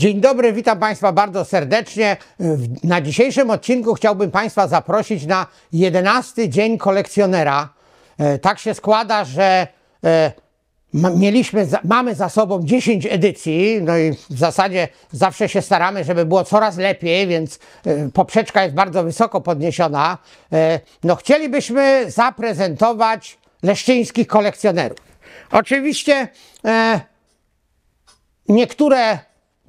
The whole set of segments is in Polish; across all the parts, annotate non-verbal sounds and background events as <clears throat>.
Dzień dobry, witam Państwa bardzo serdecznie. Na dzisiejszym odcinku chciałbym Państwa zaprosić na 11 dzień kolekcjonera. E, tak się składa, że e, mieliśmy, mamy za sobą 10 edycji, no i w zasadzie zawsze się staramy, żeby było coraz lepiej, więc e, poprzeczka jest bardzo wysoko podniesiona. No chcielibyśmy zaprezentować leszczyńskich kolekcjonerów. Oczywiście niektóre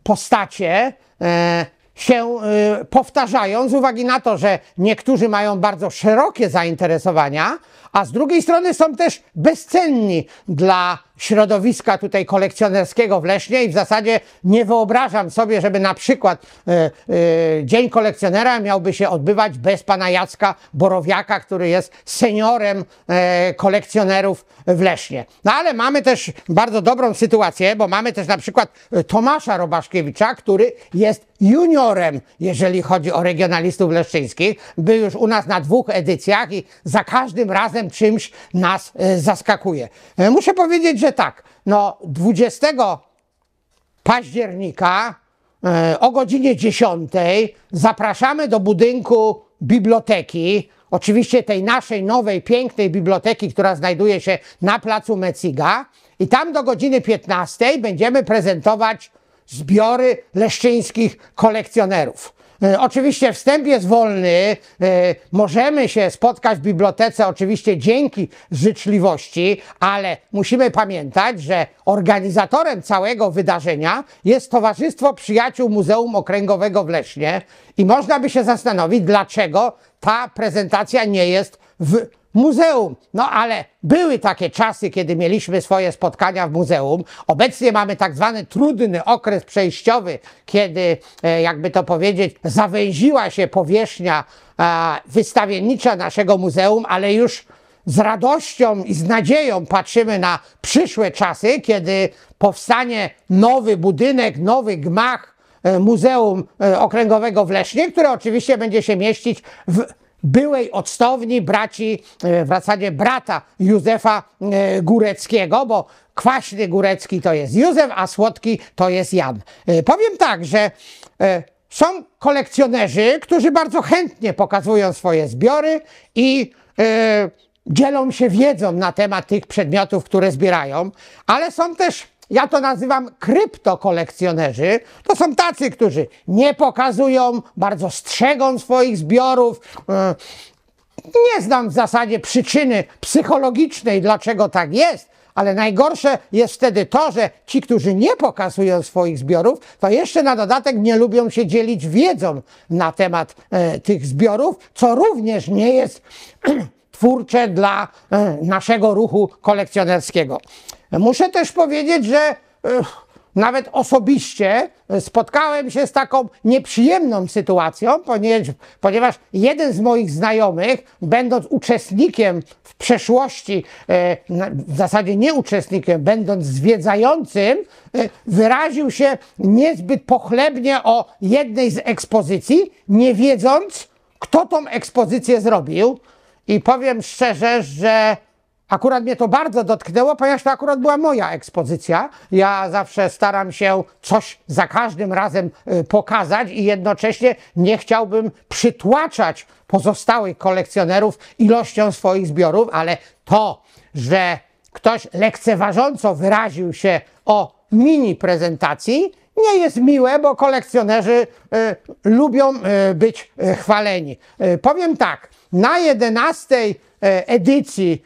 postacie e, się e, powtarzają z uwagi na to, że niektórzy mają bardzo szerokie zainteresowania, a z drugiej strony są też bezcenni dla środowiska tutaj kolekcjonerskiego w Leśnie i w zasadzie nie wyobrażam sobie, żeby na przykład e, e, Dzień Kolekcjonera miałby się odbywać bez pana Jacka Borowiaka, który jest seniorem e, kolekcjonerów w Leśnie. No ale mamy też bardzo dobrą sytuację, bo mamy też na przykład Tomasza Robaszkiewicza, który jest juniorem, jeżeli chodzi o regionalistów leszczyńskich. Był już u nas na dwóch edycjach i za każdym razem czymś nas zaskakuje. Muszę powiedzieć, że że znaczy tak, no 20 października e, o godzinie 10 zapraszamy do budynku biblioteki, oczywiście tej naszej nowej, pięknej biblioteki, która znajduje się na placu Meciga. I tam do godziny 15 będziemy prezentować zbiory leszczyńskich kolekcjonerów. E, oczywiście wstęp jest wolny, e, możemy się spotkać w bibliotece oczywiście dzięki życzliwości, ale musimy pamiętać, że organizatorem całego wydarzenia jest Towarzystwo Przyjaciół Muzeum Okręgowego w Leśnie. i można by się zastanowić, dlaczego ta prezentacja nie jest w muzeum. No ale były takie czasy, kiedy mieliśmy swoje spotkania w muzeum. Obecnie mamy tak zwany trudny okres przejściowy, kiedy, e, jakby to powiedzieć, zawęziła się powierzchnia e, wystawiennicza naszego muzeum, ale już z radością i z nadzieją patrzymy na przyszłe czasy, kiedy powstanie nowy budynek, nowy gmach e, Muzeum Okręgowego w Lesznie, które oczywiście będzie się mieścić w byłej odstowni braci, e, w zasadzie brata Józefa e, Góreckiego, bo kwaśny Górecki to jest Józef, a słodki to jest Jan. E, powiem tak, że są kolekcjonerzy, którzy bardzo chętnie pokazują swoje zbiory i dzielą się wiedzą na temat tych przedmiotów, które zbierają, ale są też ja to nazywam kryptokolekcjonerzy. To są tacy, którzy nie pokazują, bardzo strzegą swoich zbiorów. E, nie znam w zasadzie przyczyny psychologicznej, dlaczego tak jest, ale najgorsze jest wtedy to, że ci, którzy nie pokazują swoich zbiorów, to jeszcze na dodatek nie lubią się dzielić wiedzą na temat e, tych zbiorów, co również nie jest <clears throat> twórcze dla e, naszego ruchu kolekcjonerskiego. Muszę też powiedzieć, że e, nawet osobiście e, spotkałem się z taką nieprzyjemną sytuacją, ponieważ jeden z moich znajomych, będąc uczestnikiem w przeszłości, e, w zasadzie nie uczestnikiem, będąc zwiedzającym, wyraził się niezbyt pochlebnie o jednej z ekspozycji, nie wiedząc, kto tą ekspozycję zrobił. I powiem szczerze, że Akurat mnie to bardzo dotknęło, ponieważ to akurat była moja ekspozycja. Ja zawsze staram się coś za każdym razem y, pokazać i jednocześnie nie chciałbym przytłaczać pozostałych kolekcjonerów ilością swoich zbiorów, ale to, że ktoś lekceważąco wyraził się o mini prezentacji, nie jest miłe, bo kolekcjonerzy e, lubią e, być e, chwaleni. powiem tak, na 11 edycji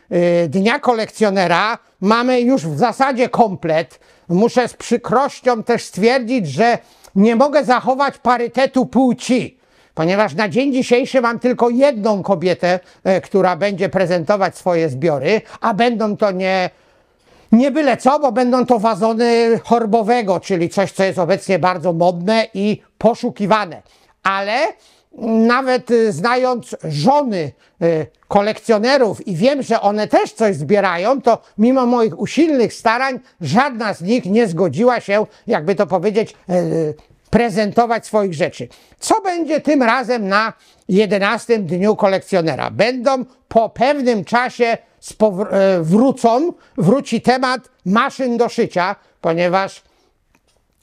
Dnia Kolekcjonera mamy już w zasadzie komplet. Muszę z przykrością też stwierdzić, że nie mogę zachować parytetu płci ponieważ na dzień dzisiejszy mam tylko jedną kobietę, która będzie prezentować swoje zbiory, a będą to nie nie byle co, bo będą to wazony chorbowego, czyli coś, co jest obecnie bardzo modne i poszukiwane. Ale nawet y, znając żony y, kolekcjonerów i wiem, że one też coś zbierają, to mimo moich usilnych starań żadna z nich nie zgodziła się, jakby to powiedzieć, y, prezentować swoich rzeczy. Co będzie tym razem na 11 dniu kolekcjonera? Będą po pewnym czasie E, wrócą, wróci temat maszyn do szycia, ponieważ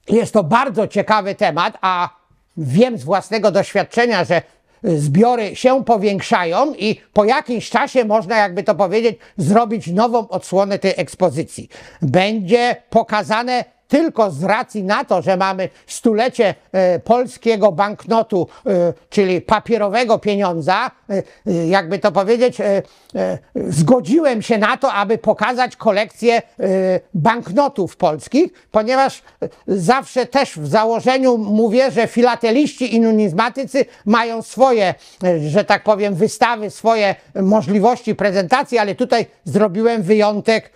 jest to bardzo ciekawy temat, a wiem z własnego doświadczenia, że zbiory się powiększają i po jakimś czasie można, jakby to powiedzieć, zrobić nową odsłonę tej ekspozycji. Będzie pokazane tylko z racji na to, że mamy stulecie e, polskiego banknotu, e, czyli papierowego pieniądza, e, jakby to powiedzieć, zgodziłem się na to, aby pokazać kolekcję banknotów polskich, ponieważ zawsze też w założeniu mówię, że filateliści i numizmatycy mają swoje, że tak powiem, wystawy, swoje możliwości prezentacji, ale tutaj zrobiłem wyjątek.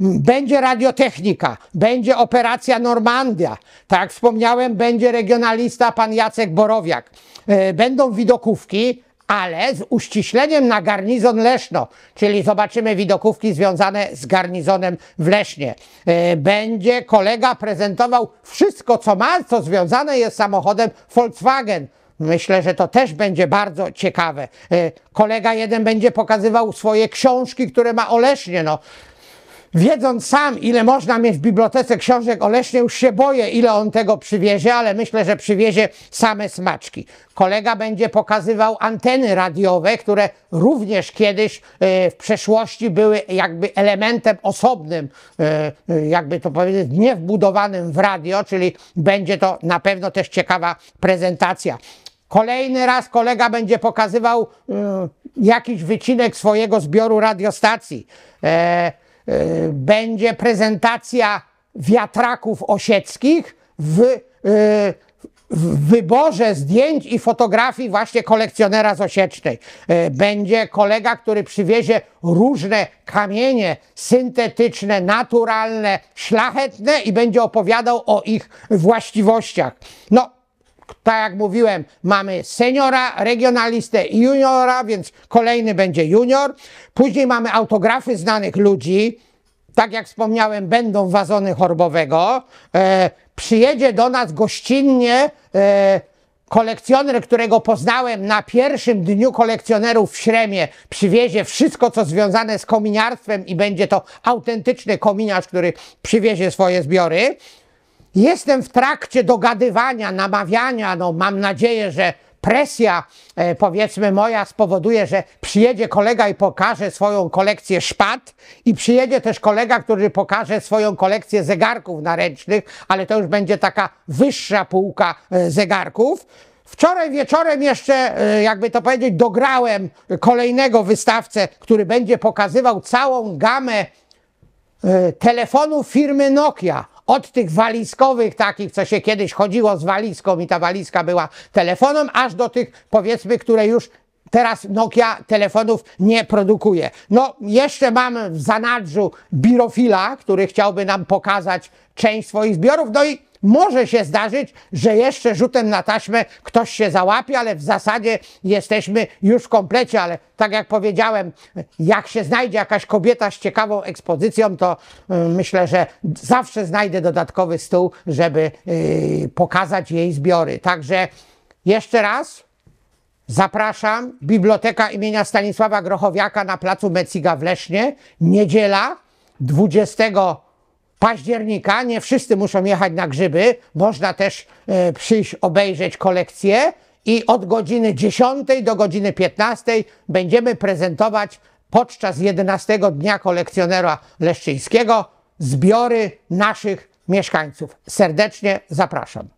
Będzie radiotechnika, będzie operacja, operacja Normandia. Tak jak wspomniałem, będzie regionalista pan Jacek Borowiak. E, będą widokówki, ale z uściśleniem na garnizon Leszno, czyli zobaczymy widokówki związane z garnizonem w Lesznie. E, będzie kolega prezentował wszystko, co ma, co związane jest z samochodem Volkswagen. Myślę, że to też będzie bardzo ciekawe. E, kolega jeden będzie pokazywał swoje książki, które ma o Lesznie. No, Wiedząc sam, ile można mieć w bibliotece książek o Lesznie, już się boję, ile on tego przywiezie, ale myślę, że przywiezie same smaczki. Kolega będzie pokazywał anteny radiowe, które również kiedyś e, w przeszłości były jakby elementem osobnym, e, e, jakby to powiedzieć, nie wbudowanym w radio, czyli będzie to na pewno też ciekawa prezentacja. Kolejny raz kolega będzie pokazywał jakiś wycinek swojego zbioru radiostacji. E, będzie prezentacja wiatraków osieckich e, w, w wyborze zdjęć i fotografii właśnie kolekcjonera z Osiecznej. E, będzie kolega, który przywiezie różne kamienie syntetyczne, naturalne, szlachetne i będzie opowiadał o ich właściwościach. No, tak jak mówiłem, mamy seniora, regionalistę i juniora, więc kolejny będzie junior. Później mamy autografy znanych ludzi. Tak jak wspomniałem, będą wazony chorbowego. E, przyjedzie do nas gościnnie e, kolekcjoner, którego poznałem na pierwszym dniu kolekcjonerów w Śremie, przywiezie wszystko, co związane z kominiarstwem i będzie to autentyczny kominiarz, który przywiezie swoje zbiory. Jestem w trakcie dogadywania, namawiania. No, mam nadzieję, że presja, e, powiedzmy, moja spowoduje, że przyjedzie kolega i pokaże swoją kolekcję szpad, i przyjedzie też kolega, który pokaże swoją kolekcję zegarków naręcznych, ale to już będzie taka wyższa półka e, zegarków. Wczoraj wieczorem jeszcze, e, jakby to powiedzieć, dograłem kolejnego wystawcę, który będzie pokazywał całą gamę telefonów firmy Nokia od tych walizkowych takich, co się kiedyś chodziło z walizką i ta walizka była telefonem, aż do tych powiedzmy, które już teraz Nokia telefonów nie produkuje. No, jeszcze mam w zanadrzu birofila, który chciałby nam pokazać część swoich zbiorów, no i może się zdarzyć, że jeszcze rzutem na taśmę ktoś się załapie, ale w zasadzie jesteśmy już w komplecie, ale tak jak powiedziałem, jak się znajdzie jakaś kobieta z ciekawą ekspozycją, to y, myślę, że zawsze znajdę dodatkowy stół, żeby y, pokazać jej zbiory. Także jeszcze raz zapraszam. Biblioteka imienia Stanisława Grochowiaka na placu Meciga w Lesznie. Niedziela 20 października nie wszyscy muszą jechać na grzyby, można też e, przyjść obejrzeć kolekcję i od godziny 10 do godziny 15 będziemy prezentować podczas 11 dnia kolekcjonera leszczyńskiego zbiory naszych mieszkańców. Serdecznie zapraszam.